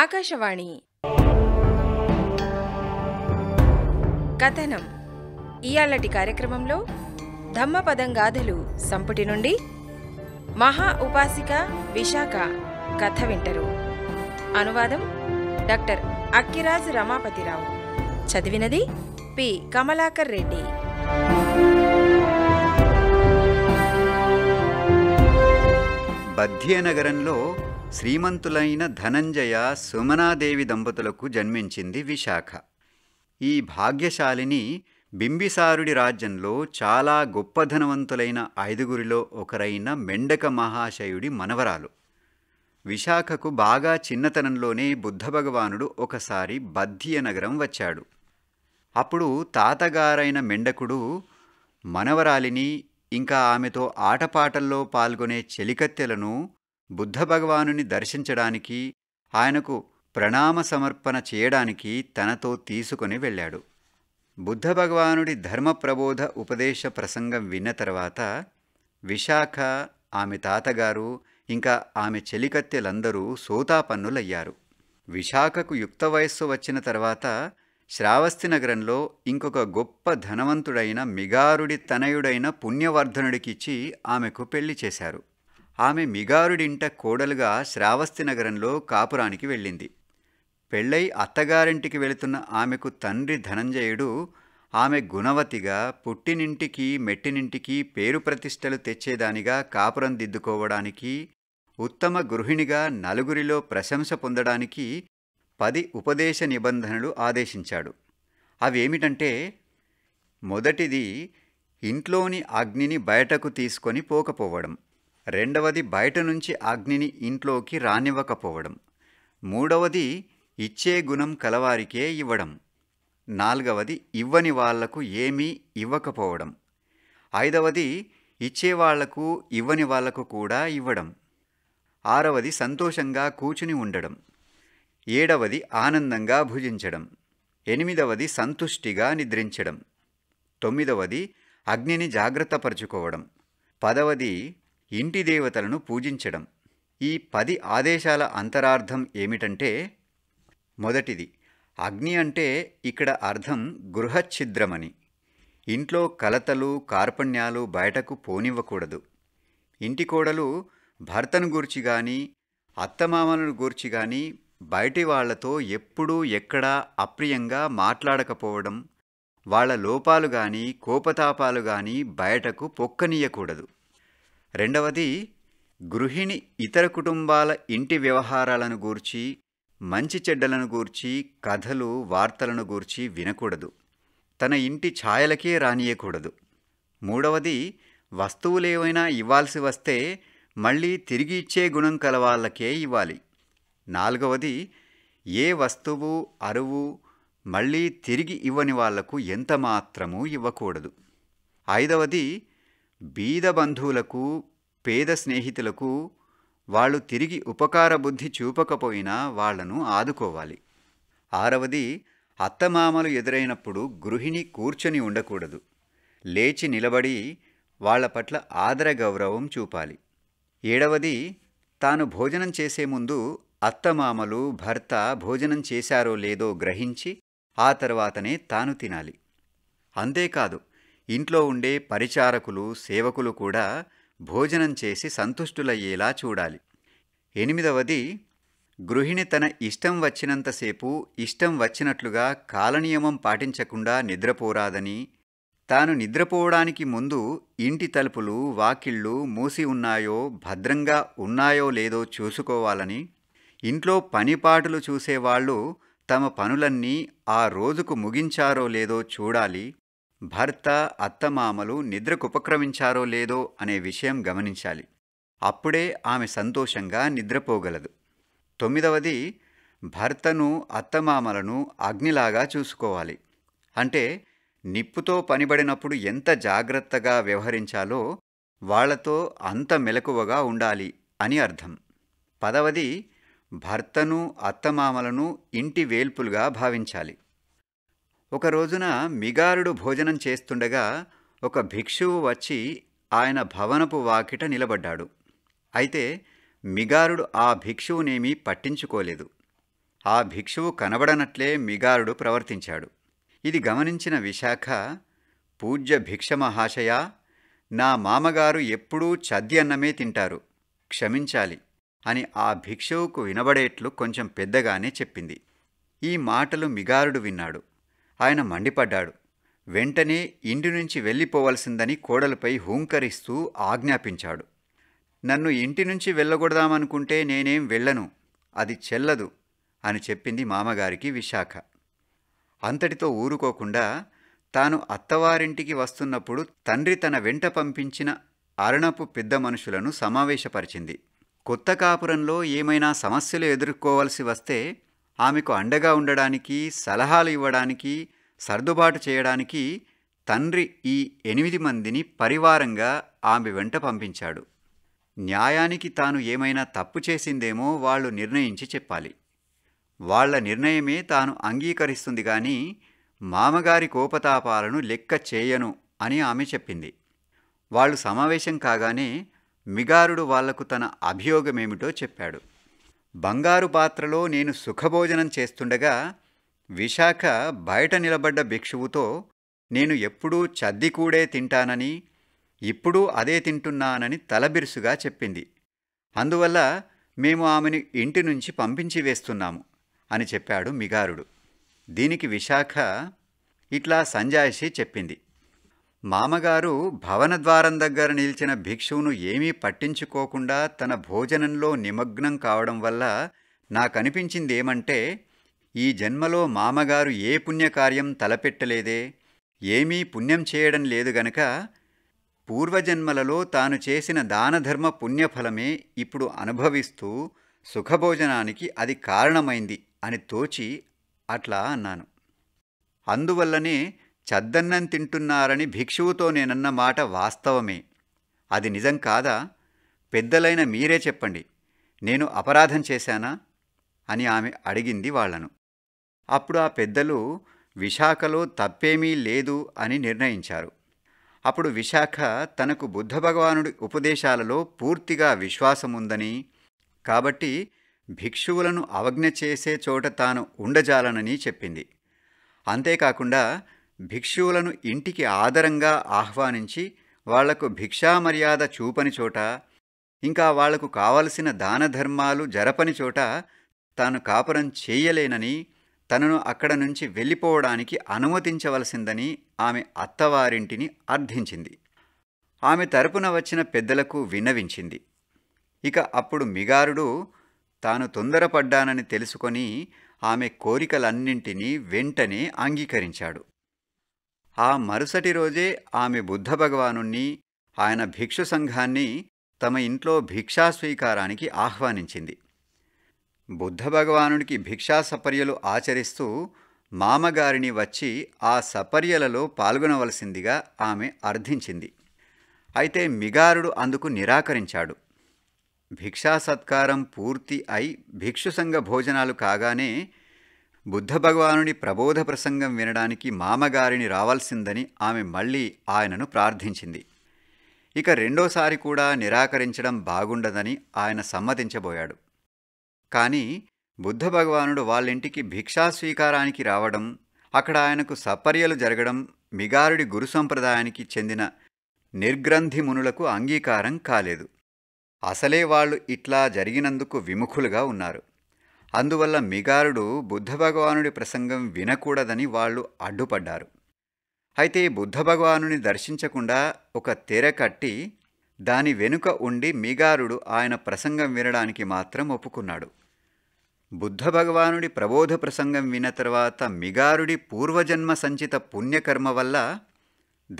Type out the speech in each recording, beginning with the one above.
ఆకాశవాణి కథనం ఇయాలటి కార్యక్రమంలో ధమ్మపదం గాథలు సంపుటి నుండి మహా ఉపాసిక విశాఖ కథ వింటరు అనువాదం డాక్టర్ అక్కిరాజ్ రమాపతిరావు చదివినది పి కమలాకర్ రెడ్డి బధ్యనగరంలో శ్రీమంతులైన ధనంజయ సుమనాదేవి దంపతులకు జన్మించింది విశాఖ ఈ భాగ్యశాలిని బింబిసారుడి రాజ్యంలో చాలా గొప్ప ధనవంతులైన ఐదుగురిలో ఒకరైన మెండక మహాశయుడి మనవరాలు విశాఖకు బాగా చిన్నతనంలోనే బుద్ధ భగవానుడు ఒకసారి బద్ధియ నగరం వచ్చాడు అప్పుడు తాతగారైన మెండకుడు మనవరాలిని ఇంకా ఆమెతో ఆటపాటల్లో పాల్గొనే చెలికత్తెలను బుద్ధ భగవానుని దర్శించడానికి ఆయనకు ప్రణామ సమర్పణ చేయడానికి తనతో తీసుకుని వెళ్ళాడు బుద్ధ భగవానుడి ధర్మ ప్రబోధ ఉపదేశ ప్రసంగం విన్న తర్వాత విశాఖ ఆమె తాతగారు ఇంకా ఆమె చెలికత్తెలందరూ సోతాపన్నులయ్యారు విశాఖకు యుక్త వయస్సు వచ్చిన తర్వాత శ్రావస్తి నగరంలో ఇంకొక గొప్ప ధనవంతుడైన మిగారుడి తనయుడైన పుణ్యవర్ధనుడికిచ్చి ఆమెకు పెళ్లి చేశారు ఆమె మిగారుడింట కోడలుగా శ్రావస్తి నగరంలో కాపురానికి వెళ్ళింది పెళ్ళై అత్తగారింటికి వెళుతున్న ఆమెకు తండ్రి ధనంజయుడు ఆమె గుణవతిగా పుట్టినింటికి మెట్టినింటికి పేరు ప్రతిష్టలు తెచ్చేదానిగా కాపురం దిద్దుకోవడానికి ఉత్తమ గృహిణిగా నలుగురిలో ప్రశంస పొందడానికి పది ఉపదేశ నిబంధనలు ఆదేశించాడు అవేమిటంటే మొదటిది ఇంట్లోని అగ్నిని బయటకు తీసుకొని పోకపోవడం రెండవది బయట నుంచి అగ్నిని ఇంట్లోకి రానివ్వకపోవడం మూడవది ఇచ్చే గుణం కలవారికే ఇవ్వడం నాలుగవది ఇవ్వని వాళ్లకు ఏమీ ఇవ్వకపోవడం ఐదవది ఇచ్చేవాళ్లకు ఇవ్వని వాళ్లకు కూడా ఇవ్వడం ఆరవది సంతోషంగా కూచుని ఉండడం ఏడవది ఆనందంగా భుజించడం ఎనిమిదవది సంతుష్టిగా నిద్రించడం తొమ్మిదవది అగ్నిని జాగ్రత్తపరచుకోవడం పదవది ఇంటి దేవతలను పూజించడం ఈ పది ఆదేశాల అంతరార్థం ఏమిటంటే మొదటిది అగ్ని అంటే ఇక్కడ అర్థం గృహఛిద్రమని ఇంట్లో కలతలు కార్పణ్యాలు బయటకు పోనివ్వకూడదు ఇంటి కోడలు భర్తను గూర్చి కానీ అత్తమామలను గూర్చి కానీ బయటి వాళ్లతో ఎప్పుడూ ఎక్కడా అప్రియంగా మాట్లాడకపోవడం వాళ్ల లోపాలు కానీ కోపతాపాలు కానీ బయటకు పొక్కనీయకూడదు రెండవది గృహిణి ఇతర కుటుంబాల ఇంటి వ్యవహారాలను గూర్చి మంచి చెడ్డలను గూర్చి కథలు వార్తలను గూర్చి వినకూడదు తన ఇంటి ఛాయలకే రానియకూడదు మూడవది వస్తువులేవైనా ఇవ్వాల్సి వస్తే మళ్ళీ తిరిగి ఇచ్చే గుణం కలవాళ్ళకే ఇవ్వాలి నాలుగవది ఏ వస్తువు అరువు మళ్ళీ తిరిగి ఇవ్వని వాళ్లకు ఎంత మాత్రమూ ఇవ్వకూడదు ఐదవది బీద బంధువులకు పేద స్నేహితులకు వాళ్ళు తిరిగి ఉపకార బుద్ధి చూపకపోయినా వాళ్లను ఆదుకోవాలి ఆరవది అత్తమామలు ఎదురైనప్పుడు గృహిణి కూర్చొని ఉండకూడదు లేచి నిలబడి వాళ్ల పట్ల ఆదర గౌరవం చూపాలి ఏడవది తాను భోజనం చేసే ముందు అత్తమామలు భర్త భోజనం చేశారో లేదో గ్రహించి ఆ తర్వాతనే తాను తినాలి అంతేకాదు ఇంట్లో ఉండే పరిచారకులు సేవకులు కూడా భోజనం చేసి సంతుష్టులయ్యేలా చూడాలి ఎనిమిదవది గృహిణి తన ఇష్టం వచ్చినంతసేపు ఇష్టం వచ్చినట్లుగా కాలనియమం పాటించకుండా నిద్రపోరాదని తాను నిద్రపోవడానికి ముందు ఇంటి తలుపులు వాకిళ్ళు మూసి ఉన్నాయో భద్రంగా ఉన్నాయో లేదో చూసుకోవాలని ఇంట్లో పనిపాటులు చూసేవాళ్ళు తమ పనులన్నీ ఆ రోజుకు ముగించారో లేదో చూడాలి భర్త అత్తమామలు నిద్రకు ఉపక్రమించారో లేదో అనే విషయం గమనించాలి అప్పుడే ఆమె సంతోషంగా నిద్రపోగలదు తొమ్మిదవది భర్తను అత్తమామలను అగ్నిలాగా చూసుకోవాలి అంటే నిప్పుతో పనిబడినప్పుడు ఎంత జాగ్రత్తగా వ్యవహరించాలో వాళ్లతో అంత మెలకువగా ఉండాలి అని అర్థం పదవది భర్తను అత్తమామలను ఇంటి వేల్పులుగా భావించాలి ఒక రోజున మిగారుడు భోజనం చేస్తుండగా ఒక భిక్షువు వచ్చి ఆయన భవనపు వాకిట నిలబడ్డాడు అయితే మిగారుడు ఆ భిక్షువునేమీ పట్టించుకోలేదు ఆ భిక్షువు కనబడనట్లే మిగారుడు ప్రవర్తించాడు ఇది గమనించిన విశాఖ పూజ్య భిక్ష మహాశయ నా మామగారు ఎప్పుడూ చద్ది అన్నమే తింటారు క్షమించాలి అని ఆ భిక్షువుకు వినబడేట్లు కొంచెం పెద్దగానే చెప్పింది ఈ మాటలు మిగారుడు విన్నాడు ఆయన మండిపడ్డాడు వెంటనే ఇంటి నుంచి వెళ్ళిపోవలసిందని కోడలపై హూంకరిస్తూ ఆజ్ఞాపించాడు నన్ను ఇంటి నుంచి వెళ్ళగొడదామనుకుంటే నేనేం వెళ్ళను అది చెల్లదు అని చెప్పింది మామగారికి విశాఖ అంతటితో ఊరుకోకుండా తాను అత్తవారింటికి వస్తున్నప్పుడు తండ్రి తన వెంట పంపించిన అరణపు పెద్ద మనుషులను సమావేశపరిచింది కొత్త కాపురంలో ఏమైనా సమస్యలు ఎదుర్కోవలసి వస్తే ఆమెకు అండగా ఉండడానికి సలహాలు ఇవ్వడానికి సర్దుబాటు చేయడానికి తండ్రి ఈ ఎనిమిది మందిని పరివారంగా ఆమె వెంట పంపించాడు న్యాయానికి తాను ఏమైనా తప్పు చేసిందేమో వాళ్ళు నిర్ణయించి చెప్పాలి వాళ్ల నిర్ణయమే తాను అంగీకరిస్తుంది కానీ మామగారి కోపతాపాలను లెక్క చేయను అని ఆమె చెప్పింది వాళ్ళు సమావేశం కాగానే మిగారుడు వాళ్లకు తన అభియోగమేమిటో చెప్పాడు బంగారు పాత్రలో నేను సుఖభోజనం చేస్తుండగా విశాఖ బయట నిలబడ్డ భిక్షువుతో నేను ఎప్పుడూ చద్దికూడే తింటానని ఇప్పుడు అదే తింటున్నానని తలబిరుసుగా చెప్పింది అందువల్ల మేము ఆమెను ఇంటి నుంచి పంపించి వేస్తున్నాము అని చెప్పాడు మిగారుడు దీనికి విశాఖ ఇట్లా సంజాయిషి చెప్పింది మామగారు భవనద్వారం దగ్గర నిలిచిన భిక్షువును ఏమీ పట్టించుకోకుండా తన భోజనంలో నిమగ్నం కావడం వల్ల అనిపించింది ఏమంటే ఈ జన్మలో మామగారు ఏ పుణ్యకార్యం తలపెట్టలేదే ఏమీ పుణ్యం చేయడం లేదు గనక పూర్వజన్మలలో తాను చేసిన దానధర్మ పుణ్యఫలమే ఇప్పుడు అనుభవిస్తూ సుఖభోజనానికి అది కారణమైంది అని తోచి అట్లా అన్నాను అందువల్లనే చద్దన్నం తింటున్నారని భిక్షువుతో నేనన్న మాట వాస్తవమే అది నిజం కాదా పెద్దలైన మీరే చెప్పండి నేను అపరాధం చేశానా అని ఆమె అడిగింది వాళ్లను అప్పుడు ఆ పెద్దలు విశాఖలో తప్పేమీ లేదు అని నిర్ణయించారు అప్పుడు విశాఖ తనకు బుద్ధ భగవానుడి ఉపదేశాలలో పూర్తిగా విశ్వాసముందని కాబట్టి భిక్షువులను అవజ్ఞ చేసే చోట తాను ఉండజాలనని చెప్పింది అంతేకాకుండా భిక్షువులను ఇంటికి ఆదరంగా ఆహ్వానించి వాళ్లకు భిక్షామర్యాద చూపని చోట ఇంకా వాళ్లకు కావలసిన దానధర్మాలు జరపని చోట తాను కాపురం చేయలేనని తనను అక్కడ నుంచి వెళ్ళిపోవడానికి అనుమతించవలసిందని ఆమె అత్తవారింటిని అర్థించింది ఆమె తరపున వచ్చిన పెద్దలకు విన్నవించింది ఇక అప్పుడు మిగారుడు తాను తొందరపడ్డానని తెలుసుకొని ఆమె కోరికలన్నింటినీ వెంటనే అంగీకరించాడు ఆ మరుసటి రోజే ఆమె బుద్ధ భగవానుణ్ణి ఆయన భిక్షు సంఘాన్ని తమ ఇంట్లో భిక్షాస్వీకారానికి ఆహ్వానించింది బుద్ధ భగవానుడికి భిక్షా సపర్యలు ఆచరిస్తూ మామగారిని వచ్చి ఆ సపర్యలలో పాల్గొనవలసిందిగా ఆమె అర్థించింది అయితే మిగారుడు అందుకు నిరాకరించాడు భిక్షా సత్కారం పూర్తి అయి భిక్షు సంఘ భోజనాలు కాగానే బుద్ధ భగవానుడి ప్రబోధ ప్రసంగం వినడానికి మామగారిని రావాల్సిందని ఆమె మళ్ళీ ఆయనను ప్రార్థించింది ఇక రెండోసారి కూడా నిరాకరించడం బాగుండదని ఆయన సమ్మతించబోయాడు కానీ బుద్ధ భగవానుడు వాళ్ళింటికి భిక్షా స్వీకారానికి రావడం అక్కడ ఆయనకు సపర్యలు జరగడం మిగారుడి గురు సంప్రదాయానికి చెందిన నిర్గ్రంథి మునులకు అంగీకారం కాలేదు అసలే వాళ్ళు ఇట్లా జరిగినందుకు విముఖులుగా ఉన్నారు అందువల్ల మిగారుడు బుద్ధభగవానుడి ప్రసంగం వినకూడదని వాళ్ళు అడ్డుపడ్డారు అయితే బుద్ధభగవానుని దర్శించకుండా ఒక తెర కట్టి దాని వెనుక ఉండి మిగారుడు ఆయన ప్రసంగం వినడానికి మాత్రం ఒప్పుకున్నాడు బుద్ధ భగవానుడి ప్రబోధ ప్రసంగం విన్న తర్వాత మిగారుడి పూర్వజన్మ సంచిత పుణ్యకర్మ వల్ల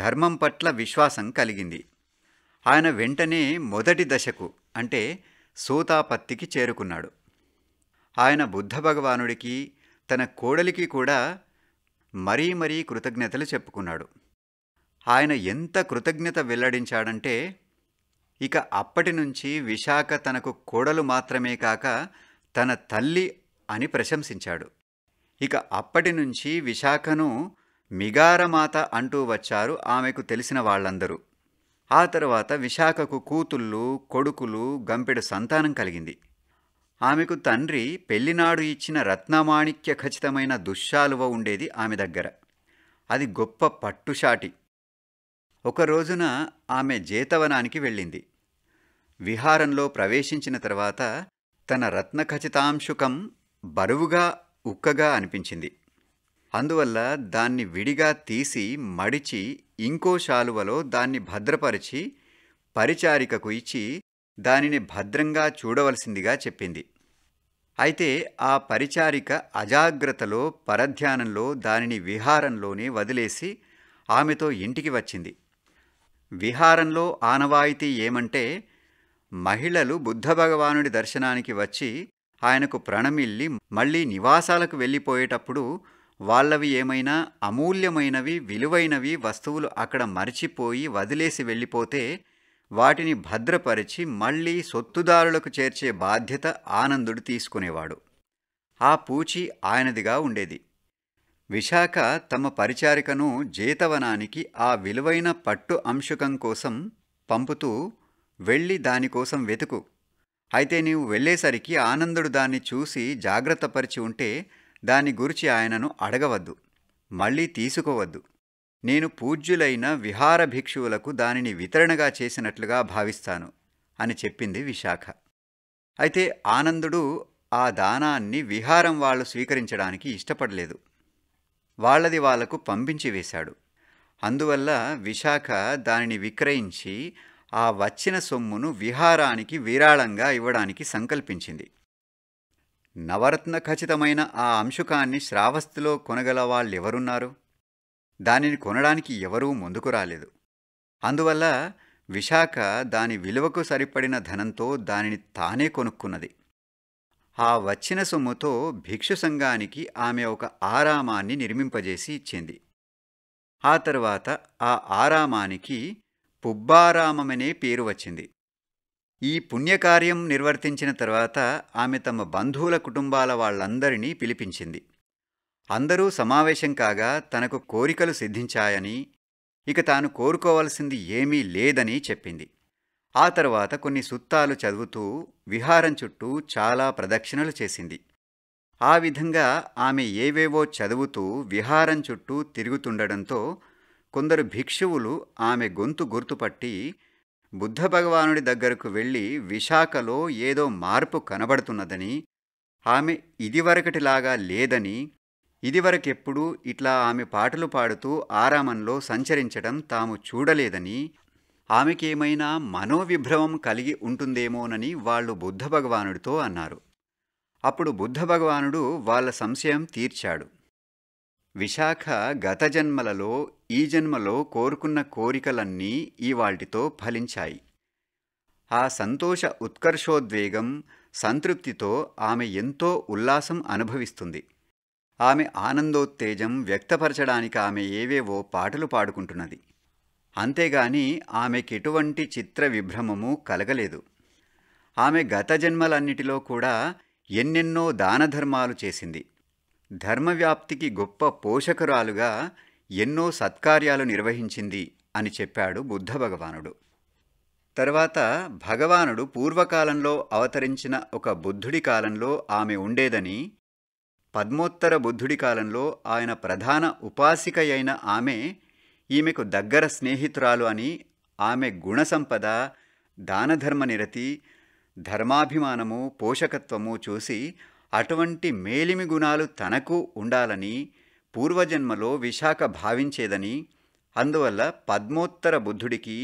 ధర్మం పట్ల విశ్వాసం కలిగింది ఆయన వెంటనే మొదటి దశకు అంటే సూతాపత్తికి చేరుకున్నాడు ఆయన బుద్ధ భగవానుడికి తన కోడలికి కూడా మరీ మరీ కృతజ్ఞతలు చెప్పుకున్నాడు ఆయన ఎంత కృతజ్ఞత వెల్లడించాడంటే ఇక అప్పటి నుంచి విశాఖ తనకు కోడలు మాత్రమే కాక తన తల్లి అని ప్రశంసించాడు ఇక అప్పటి నుంచి విశాఖను మిగారమాత అంటూ వచ్చారు ఆమెకు తెలిసిన వాళ్ళందరూ ఆ తర్వాత విశాఖకు కూతుళ్ళు కొడుకులు గంపెడు సంతానం కలిగింది ఆమెకు తండ్రి పెళ్లినాడు ఇచ్చిన రత్నమాణిక్య ఖచ్చితమైన దుశ్శాలువ ఉండేది ఆమె దగ్గర అది గొప్ప పట్టుషాటి ఒక రోజున ఆమె జేతవనానికి వెళ్ళింది విహారంలో ప్రవేశించిన తర్వాత తన రత్న బరువుగా ఉక్కగా అనిపించింది అందువల్ల దాన్ని విడిగా తీసి మడిచి ఇంకో శాలువలో దాన్ని భద్రపరిచి పరిచారికకు ఇచ్చి దానిని భద్రంగా చూడవలసిందిగా చెప్పింది అయితే ఆ పరిచారిక అజాగ్రత్తలో పరధ్యానంలో దానిని విహారంలోనే వదిలేసి ఆమెతో ఇంటికి వచ్చింది విహారంలో ఆనవాయితీ ఏమంటే మహిళలు బుద్ధ భగవానుడి దర్శనానికి వచ్చి ఆయనకు ప్రణమిల్లి మళ్ళీ నివాసాలకు వెళ్ళిపోయేటప్పుడు వాళ్ళవి ఏమైనా అమూల్యమైనవి విలువైనవి వస్తువులు అక్కడ మరిచిపోయి వదిలేసి వెళ్ళిపోతే వాటిని భద్రపరిచి మళ్ళీ సొత్తుదారులకు చేర్చే బాధ్యత ఆనందుడు తీసుకునేవాడు ఆ పూచి ఆయనదిగా ఉండేది విశాఖ తమ పరిచారికను జీతవనానికి ఆ విలువైన పట్టు అంశుకం కోసం పంపుతూ వెళ్ళి దానికోసం వెతుకు అయితే నీవు వెళ్ళేసరికి ఆనందుడు దాన్ని చూసి జాగ్రత్తపరిచి ఉంటే దాని గురించి ఆయనను అడగవద్దు మళ్ళీ తీసుకోవద్దు నేను పూజ్యులైన విహార భిక్షువులకు దానిని వితరణగా చేసినట్లుగా భావిస్తాను అని చెప్పింది విశాఖ అయితే ఆనందుడు ఆ దానాన్ని విహారం వాళ్ళు స్వీకరించడానికి ఇష్టపడలేదు వాళ్ళది వాళ్లకు పంపించి వేశాడు అందువల్ల విశాఖ దానిని విక్రయించి ఆ వచ్చిన సొమ్మును విహారానికి విరాళంగా ఇవ్వడానికి సంకల్పించింది నవరత్న ఖచ్చితమైన ఆ అంశుకాన్ని శ్రావస్తిలో కొనగల వాళ్ళెవరున్నారు దానిని కొనడానికి ఎవరూ ముందుకు రాలేదు అందువల్ల విశాఖ దాని విలువకు సరిపడిన ధనంతో దానిని తానే కొనుక్కున్నది ఆ వచ్చిన సొమ్ముతో భిక్షు సంఘానికి ఆమె ఒక ఆరామాన్ని నిర్మింపజేసి ఇచ్చింది ఆ తర్వాత ఆ ఆరామానికి పుబ్బారామమనే పేరు వచ్చింది ఈ పుణ్యకార్యం నిర్వర్తించిన తర్వాత ఆమె తమ బంధువుల కుటుంబాల వాళ్ళందరినీ పిలిపించింది అందరూ సమావేశం కాగా తనకు కోరికలు సిద్ధించాయని ఇక తాను కోరుకోవలసింది ఏమీ లేదని చెప్పింది ఆ తర్వాత కొన్ని సుత్తాలు చదువుతూ విహారం చుట్టూ చాలా ప్రదక్షిణలు చేసింది ఆ విధంగా ఆమె ఏవేవో చదువుతూ విహారం చుట్టూ తిరుగుతుండడంతో కొందరు భిక్షువులు ఆమె గొంతు గుర్తుపట్టి బుద్ధ భగవానుడి దగ్గరకు వెళ్ళి విశాఖలో ఏదో మార్పు కనబడుతున్నదని ఆమె ఇదివరకటిలాగా లేదని ఇదివరకెప్పుడూ ఇట్లా ఆమె పాటలు పాడుతూ ఆరామంలో సంచరించడం తాము చూడలేదని ఆమెకేమైనా మనోవిభ్రమం కలిగి ఉంటుందేమోనని వాళ్ళు బుద్ధ భగవానుడితో అన్నారు అప్పుడు బుద్ధ భగవానుడు వాళ్ళ సంశయం తీర్చాడు విశాఖ గత జన్మలలో ఈ జన్మలో కోరుకున్న కోరికలన్నీ ఈవాల్టితో ఫలించాయి ఆ సంతోష ఉత్కర్షోద్వేగం సంతృప్తితో ఆమె ఎంతో ఉల్లాసం అనుభవిస్తుంది ఆమె ఆనందోత్తేజం వ్యక్తపరచడానికి ఆమె ఏవేవో పాటలు పాడుకుంటున్నది అంతేగాని ఆమెకెటువంటి చిత్ర విభ్రమము కలగలేదు ఆమె గత జన్మలన్నిటిలో కూడా ఎన్నెన్నో దానధర్మాలు చేసింది ధర్మవ్యాప్తికి గొప్ప పోషకురాలుగా ఎన్నో సత్కార్యాలు నిర్వహించింది అని చెప్పాడు బుద్ధ భగవానుడు తర్వాత భగవానుడు పూర్వకాలంలో అవతరించిన ఒక బుద్ధుడి కాలంలో ఆమె ఉండేదని పద్మోత్తర బుద్ధుడి కాలంలో ఆయన ప్రధాన ఉపాసిక అయిన ఆమె ఈమెకు దగ్గర స్నేహితురాలు అని ఆమె గుణ సంపద దానధర్మ నిరతి ధర్మాభిమానము పోషకత్వము చూసి అటువంటి మేలిమి గుణాలు తనకు ఉండాలని పూర్వజన్మలో విశాఖ భావించేదని అందువల్ల పద్మోత్తర బుద్ధుడికి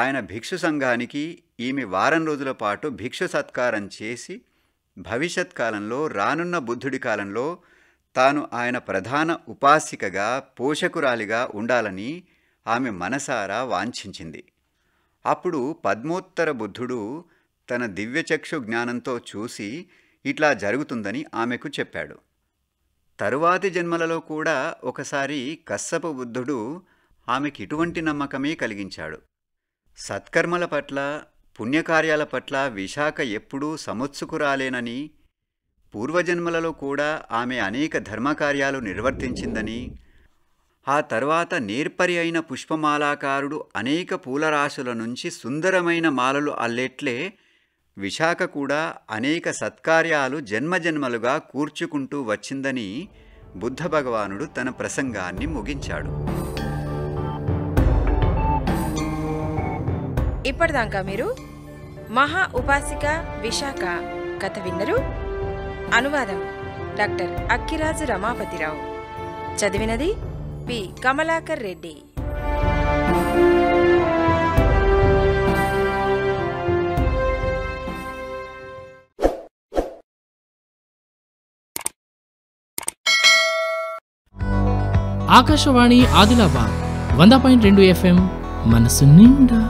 ఆయన భిక్షు సంఘానికి ఈమె వారం రోజుల పాటు భిక్షు సత్కారం చేసి భవిష్యత్ కాలంలో రానున్న బుద్ధుడి కాలంలో తాను ఆయన ప్రధాన ఉపాసికగా పోషకురాలిగా ఉండాలని ఆమె మనసారా వాంఛించింది అప్పుడు పద్మోత్తర బుద్ధుడు తన దివ్యచక్షు జ్ఞానంతో చూసి ఇట్లా జరుగుతుందని ఆమెకు చెప్పాడు తరువాతి జన్మలలో కూడా ఒకసారి కස්සప బుద్ధుడు ఆమెకి ఇటువంటి నమ్మకమే కలిగించాడు సత్కర్మల పట్ల పుణ్యకార్యాల పట్ల విశాఖ ఎప్పుడూ సముత్సుకురాలేనని పూర్వజన్మలలో కూడా ఆమె అనేక ధర్మకార్యాలు నిర్వర్తించిందని ఆ తర్వాత నేర్పరి అయిన పుష్పమాలాకారుడు అనేక పూలరాశుల నుంచి సుందరమైన మాలలు అల్లేట్లే విశాఖ కూడా అనేక సత్కార్యాలు జన్మజన్మలుగా కూర్చుకుంటూ వచ్చిందని బుద్ధ భగవానుడు తన ప్రసంగాన్ని ముగించాడు ఇప్పటిదాకా మీరు మహా ఉపాసిక విశాఖ కథ విన్నరు అనువాదం డాక్టర్ అక్కిరాజు రమాపతిరావు చదివినది పి కమలాకర్ రెడ్డి ఆకాశవాణి ఆదిలాబాద్ వంద పాయింట్ రెండు ఎఫ్ఎం మనసు నిండా